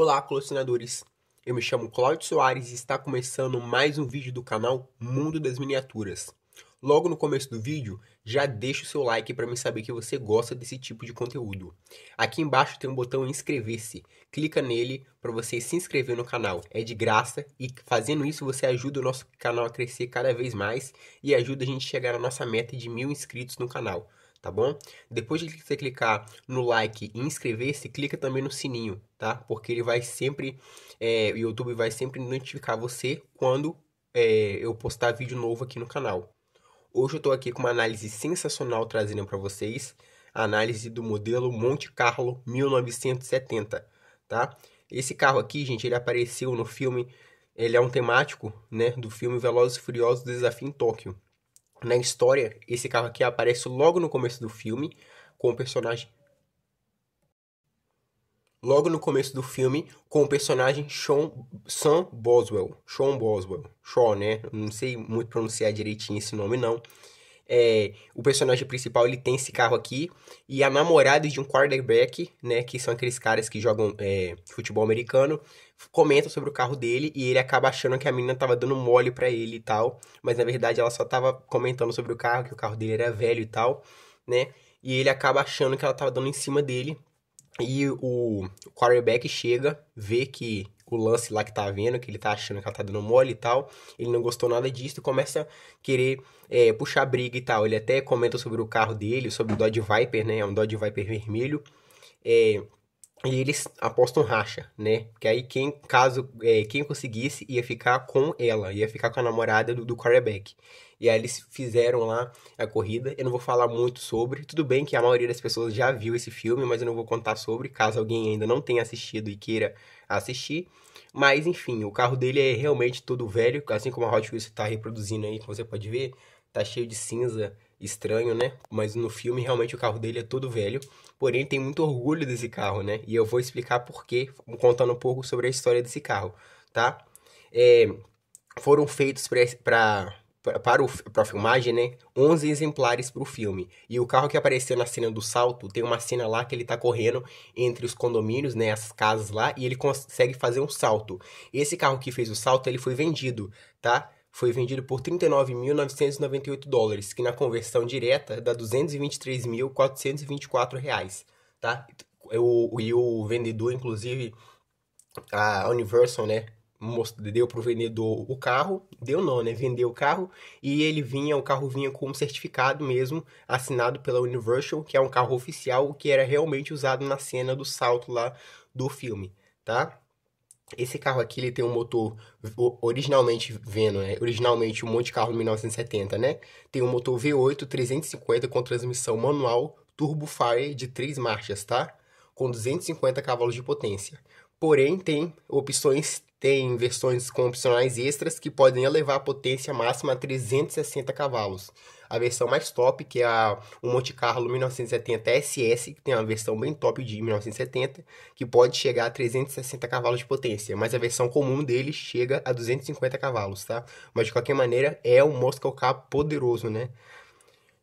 Olá, colecionadores! Eu me chamo Cláudio Soares e está começando mais um vídeo do canal Mundo das Miniaturas. Logo no começo do vídeo, já deixa o seu like para me saber que você gosta desse tipo de conteúdo. Aqui embaixo tem um botão inscrever-se. Clica nele para você se inscrever no canal. É de graça e fazendo isso você ajuda o nosso canal a crescer cada vez mais e ajuda a gente a chegar à nossa meta de mil inscritos no canal tá bom? Depois de você clicar no like e inscrever-se, clica também no sininho, tá? Porque ele vai sempre, é, o YouTube vai sempre notificar você quando é, eu postar vídeo novo aqui no canal. Hoje eu tô aqui com uma análise sensacional trazendo para vocês, a análise do modelo Monte Carlo 1970, tá? Esse carro aqui, gente, ele apareceu no filme, ele é um temático, né, do filme Velozes e Furiosos Desafio em Tóquio na história, esse carro aqui aparece logo no começo do filme com o personagem logo no começo do filme com o personagem Sean Sam Boswell, Sean Boswell, Sean, né? Não sei muito pronunciar direitinho esse nome não é, o personagem principal ele tem esse carro aqui e a namorada de um quarterback, né, que são aqueles caras que jogam é, futebol americano, comenta sobre o carro dele e ele acaba achando que a menina tava dando mole para ele e tal, mas na verdade ela só tava comentando sobre o carro, que o carro dele era velho e tal, né? E ele acaba achando que ela tava dando em cima dele. E o quarterback chega, vê que o lance lá que tá vendo, que ele tá achando que ela tá dando mole e tal. Ele não gostou nada disso e começa a querer é, puxar briga e tal. Ele até comenta sobre o carro dele, sobre o Dodge Viper, né? É um Dodge Viper vermelho. É, e eles apostam racha, né? Que aí quem, caso, é, quem conseguisse ia ficar com ela, ia ficar com a namorada do, do quarterback. E aí eles fizeram lá a corrida. Eu não vou falar muito sobre. Tudo bem que a maioria das pessoas já viu esse filme, mas eu não vou contar sobre, caso alguém ainda não tenha assistido e queira assistir. Mas enfim, o carro dele é realmente todo velho, assim como a Hot Wheels está reproduzindo aí, que você pode ver tá cheio de cinza, estranho, né? Mas no filme realmente o carro dele é todo velho. Porém, tem muito orgulho desse carro, né? E eu vou explicar por quê, contando um pouco sobre a história desse carro, tá? É, foram feitos para para a filmagem, né? 11 exemplares para o filme. E o carro que apareceu na cena do salto, tem uma cena lá que ele tá correndo entre os condomínios, né? As casas lá, e ele consegue fazer um salto. Esse carro que fez o salto, ele foi vendido, tá? foi vendido por 39.998 dólares, que na conversão direta dá 223.424 reais, tá? O, e o vendedor, inclusive, a Universal, né, deu para o vendedor o carro, deu não, né? Vendeu o carro e ele vinha, o carro vinha com um certificado mesmo, assinado pela Universal, que é um carro oficial que era realmente usado na cena do salto lá do filme, tá? Esse carro aqui ele tem um motor originalmente vendo, né? Originalmente um monte de carro 1970, né? Tem um motor V8 350 com transmissão manual Turbo Fire de três marchas, tá? Com 250 cavalos de potência. Porém, tem opções tem versões com opcionais extras que podem elevar a potência máxima a 360 cavalos. A versão mais top, que é a, o Monte Carlo 1970 SS, que tem uma versão bem top de 1970, que pode chegar a 360 cavalos de potência, mas a versão comum dele chega a 250 cavalos, tá? Mas de qualquer maneira, é um Moscow Cup poderoso, né?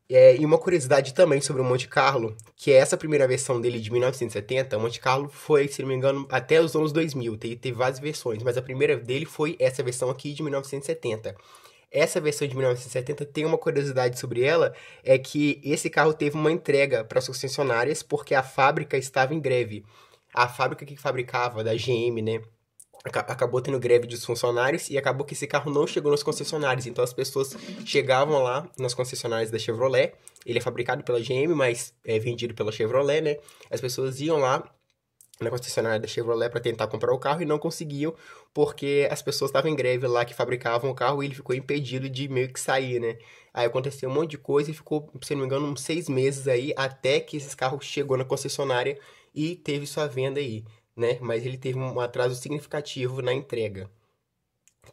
É, e uma curiosidade também sobre o Monte Carlo, que é essa primeira versão dele de 1970, o Monte Carlo foi, se não me engano, até os anos 2000, teve, teve várias versões, mas a primeira dele foi essa versão aqui de 1970. Essa versão de 1970 tem uma curiosidade sobre ela, é que esse carro teve uma entrega para as concessionárias porque a fábrica estava em greve. A fábrica que fabricava, da GM, né? acabou tendo greve dos funcionários e acabou que esse carro não chegou nos concessionários. Então as pessoas chegavam lá nas concessionárias da Chevrolet. Ele é fabricado pela GM, mas é vendido pela Chevrolet, né? As pessoas iam lá na concessionária da Chevrolet para tentar comprar o carro e não conseguiam porque as pessoas estavam em greve lá que fabricavam o carro e ele ficou impedido de meio que sair, né? Aí aconteceu um monte de coisa e ficou, se não me engano, uns seis meses aí até que esse carro chegou na concessionária e teve sua venda aí né? Mas ele teve um atraso significativo na entrega,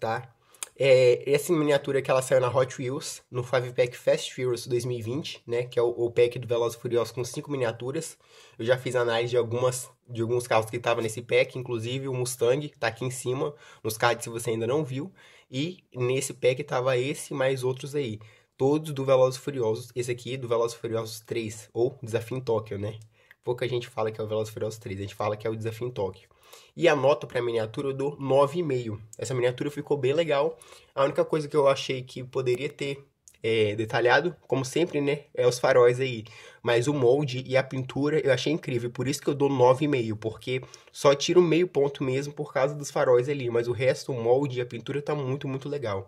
tá? É, essa miniatura que ela saiu na Hot Wheels, no 5-pack Fast Furious 2020, né? Que é o, o pack do Velozes Furiosos com cinco miniaturas. Eu já fiz análise de algumas de alguns carros que estavam nesse pack, inclusive o Mustang, que tá aqui em cima, nos cards se você ainda não viu. E nesse pack estava esse e mais outros aí. Todos do Velozes Furiosos. Esse aqui do Velozes Furiosos 3, ou Desafio em Tóquio, né? Pouca gente fala que é o Velozes Furiosos 3, a gente fala que é o Desafio em Tóquio. E a nota para a miniatura eu dou 9,5. Essa miniatura ficou bem legal. A única coisa que eu achei que poderia ter é, detalhado, como sempre, né? É os faróis aí. Mas o molde e a pintura eu achei incrível. Por isso que eu dou 9,5. Porque só tira um meio ponto mesmo por causa dos faróis ali. Mas o resto, o molde e a pintura tá muito, muito legal.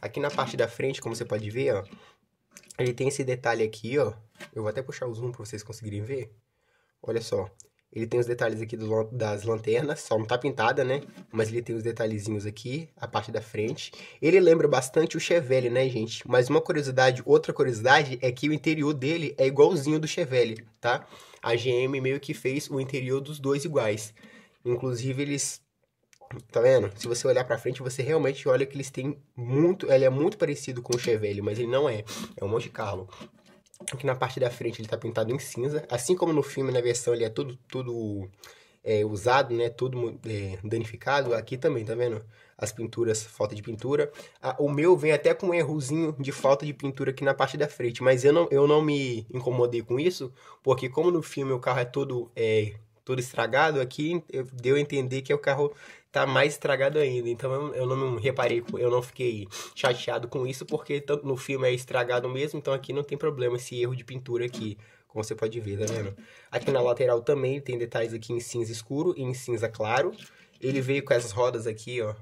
Aqui na parte da frente, como você pode ver, ó. Ele tem esse detalhe aqui, ó. Eu vou até puxar o zoom para vocês conseguirem ver. Olha só. Ele tem os detalhes aqui do, das lanternas, só não tá pintada, né? Mas ele tem os detalhezinhos aqui, a parte da frente. Ele lembra bastante o Chevelle, né, gente? Mas uma curiosidade, outra curiosidade, é que o interior dele é igualzinho do Chevelle, tá? A GM meio que fez o interior dos dois iguais. Inclusive, eles... Tá vendo? Se você olhar pra frente, você realmente olha que eles têm muito... Ele é muito parecido com o Chevelle, mas ele não é. É um Monte Carlo. Aqui na parte da frente ele está pintado em cinza. Assim como no filme, na versão, ele é todo, todo é, usado, né? Todo é, danificado. Aqui também, tá vendo? As pinturas, falta de pintura. Ah, o meu vem até com um errozinho de falta de pintura aqui na parte da frente. Mas eu não, eu não me incomodei com isso, porque como no filme o carro é todo é, todo estragado, aqui deu a entender que o carro tá mais estragado ainda. Então eu, eu não reparei, eu não fiquei chateado com isso, porque no filme é estragado mesmo, então aqui não tem problema esse erro de pintura aqui. Como você pode ver, tá vendo? Aqui na lateral também tem detalhes aqui em cinza escuro e em cinza claro. Ele veio com essas rodas aqui, ó.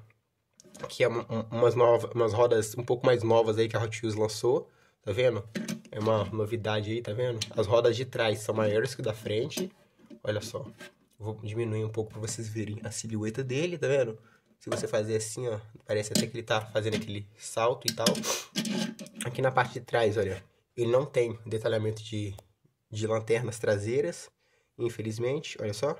Que é um, um, umas, novas, umas rodas um pouco mais novas aí que a Hot Wheels lançou. Tá vendo? É uma novidade aí, tá vendo? As rodas de trás são maiores que da frente. Olha só. Vou diminuir um pouco para vocês verem a silhueta dele, tá vendo? Se você fazer assim, ó, parece até que ele tá fazendo aquele salto e tal. Aqui na parte de trás, olha, ele não tem detalhamento de, de lanternas traseiras, infelizmente, olha só.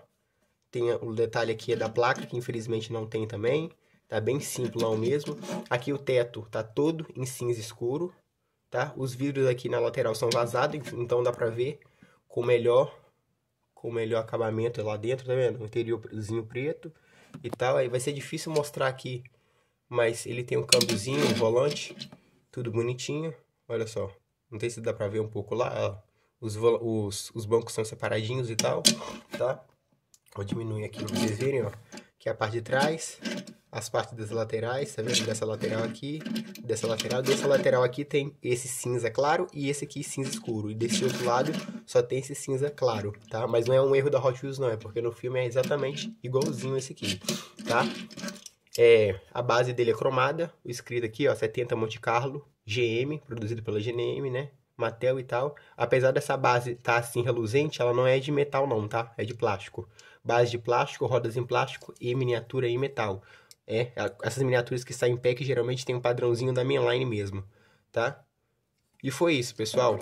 Tem o detalhe aqui é da placa, que infelizmente não tem também. Tá bem simplão mesmo. Aqui o teto tá todo em cinza escuro, tá? Os vidros aqui na lateral são vazados, então dá pra ver com melhor com o melhor acabamento lá dentro, tá vendo? O interiorzinho preto e tal. Aí vai ser difícil mostrar aqui, mas ele tem um câmbiozinho, um volante, tudo bonitinho. Olha só, não sei se dá pra ver um pouco lá, os, os, os bancos são separadinhos e tal, tá? Vou diminuir aqui pra vocês verem, ó que é a parte de trás, as partes das laterais, tá vendo? Dessa lateral aqui, dessa lateral, dessa lateral aqui tem esse cinza claro e esse aqui cinza escuro. E desse outro lado só tem esse cinza claro, tá? Mas não é um erro da Hot Wheels não, é porque no filme é exatamente igualzinho esse aqui, tá? É, a base dele é cromada, o escrito aqui, ó, 70 Monte Carlo, GM, produzido pela GNM, né? Mattel e tal. Apesar dessa base tá assim reluzente, ela não é de metal não, tá? É de plástico base de plástico, rodas em plástico e miniatura em metal. É, essas miniaturas que saem em pack geralmente tem um padrãozinho da mainline mesmo, tá? E foi isso, pessoal.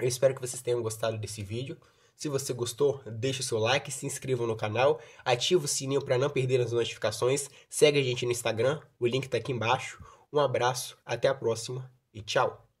Eu espero que vocês tenham gostado desse vídeo. Se você gostou, deixe o seu like, se inscreva no canal, ative o sininho para não perder as notificações, segue a gente no Instagram, o link está aqui embaixo. Um abraço, até a próxima e tchau!